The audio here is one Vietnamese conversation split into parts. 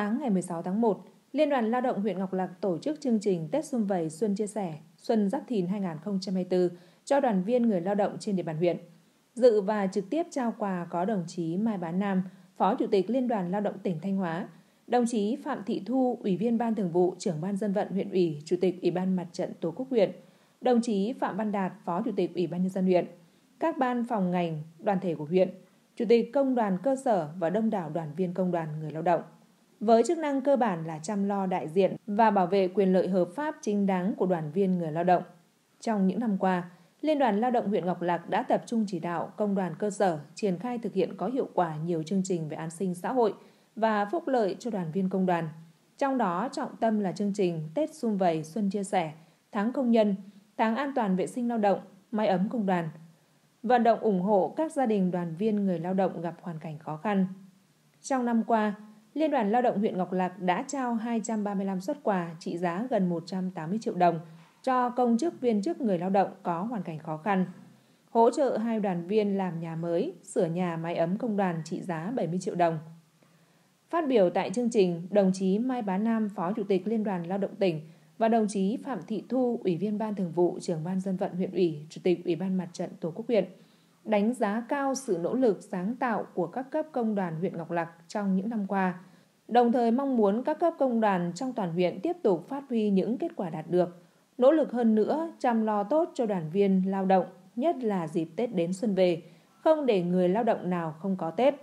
Sáng ngày 16 tháng 1, Liên đoàn Lao động huyện Ngọc Lặc tổ chức chương trình Tết Xuân Vầy Xuân Chia Sẻ Xuân Giáp Thìn 2024 cho đoàn viên người lao động trên địa bàn huyện. Dự và trực tiếp trao quà có đồng chí Mai Bán Nam, Phó Chủ tịch Liên đoàn Lao động tỉnh Thanh Hóa, đồng chí Phạm Thị Thu, Ủy viên Ban Thường vụ, Trưởng ban Dân vận huyện ủy, Chủ tịch Ủy ban Mặt trận Tổ quốc huyện, đồng chí Phạm Văn Đạt, Phó Chủ tịch Ủy ban nhân dân huyện, các ban phòng ngành, đoàn thể của huyện, Chủ tịch Công đoàn cơ sở và đông đảo đoàn viên công đoàn người lao động với chức năng cơ bản là chăm lo đại diện và bảo vệ quyền lợi hợp pháp chính đáng của đoàn viên người lao động. Trong những năm qua, Liên đoàn Lao động huyện Ngọc Lặc đã tập trung chỉ đạo công đoàn cơ sở triển khai thực hiện có hiệu quả nhiều chương trình về an sinh xã hội và phúc lợi cho đoàn viên công đoàn. Trong đó trọng tâm là chương trình Tết Xung Vầy Xuân Chia Sẻ, Tháng Công Nhân, Tháng An toàn Vệ sinh Lao động, Mái ấm Công đoàn. Vận động ủng hộ các gia đình đoàn viên người lao động gặp hoàn cảnh khó khăn. Trong năm qua, Liên đoàn Lao động huyện Ngọc Lặc đã trao 235 xuất quà trị giá gần 180 triệu đồng cho công chức viên chức người lao động có hoàn cảnh khó khăn, hỗ trợ hai đoàn viên làm nhà mới, sửa nhà mái ấm công đoàn trị giá 70 triệu đồng. Phát biểu tại chương trình, đồng chí Mai Bá Nam, Phó Chủ tịch Liên đoàn Lao động tỉnh và đồng chí Phạm Thị Thu, Ủy viên Ban Thường vụ, Trưởng ban Dân vận huyện ủy, Chủ tịch Ủy ban Mặt trận Tổ quốc huyện – đánh giá cao sự nỗ lực sáng tạo của các cấp công đoàn huyện Ngọc Lặc trong những năm qua, đồng thời mong muốn các cấp công đoàn trong toàn huyện tiếp tục phát huy những kết quả đạt được, nỗ lực hơn nữa chăm lo tốt cho đoàn viên lao động, nhất là dịp Tết đến xuân về, không để người lao động nào không có Tết.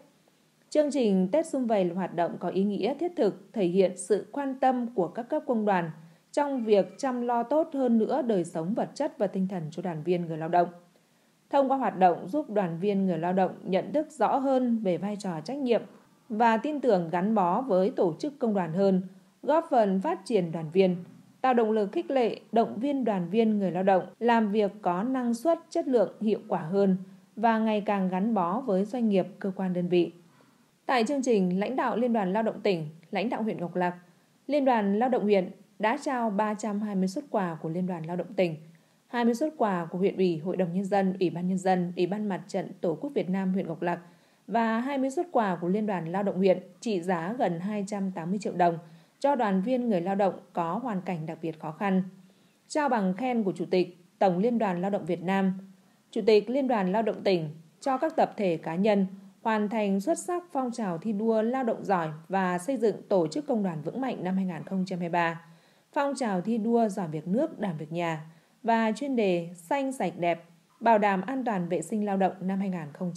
Chương trình Tết Xung Vầy là hoạt động có ý nghĩa thiết thực, thể hiện sự quan tâm của các cấp công đoàn trong việc chăm lo tốt hơn nữa đời sống vật chất và tinh thần cho đoàn viên người lao động thông qua hoạt động giúp đoàn viên người lao động nhận thức rõ hơn về vai trò trách nhiệm và tin tưởng gắn bó với tổ chức công đoàn hơn, góp phần phát triển đoàn viên, tạo động lực khích lệ, động viên đoàn viên người lao động làm việc có năng suất, chất lượng, hiệu quả hơn và ngày càng gắn bó với doanh nghiệp, cơ quan đơn vị. Tại chương trình, lãnh đạo Liên đoàn Lao động tỉnh, lãnh đạo huyện Ngọc Lặc, Liên đoàn Lao động huyện đã trao 320 xuất quà của Liên đoàn Lao động tỉnh – 20 xuất quà của huyện ủy, hội đồng nhân dân, ủy ban nhân dân, ủy ban mặt trận Tổ quốc Việt Nam huyện Ngọc Lặc và 20 xuất quà của Liên đoàn Lao động huyện trị giá gần 280 triệu đồng cho đoàn viên người lao động có hoàn cảnh đặc biệt khó khăn. Trao bằng khen của Chủ tịch Tổng Liên đoàn Lao động Việt Nam, Chủ tịch Liên đoàn Lao động tỉnh cho các tập thể cá nhân hoàn thành xuất sắc phong trào thi đua lao động giỏi và xây dựng tổ chức công đoàn vững mạnh năm 2023, phong trào thi đua giỏi việc nước, đảm việc nhà, và chuyên đề Xanh sạch đẹp, bảo đảm an toàn vệ sinh lao động năm 2020.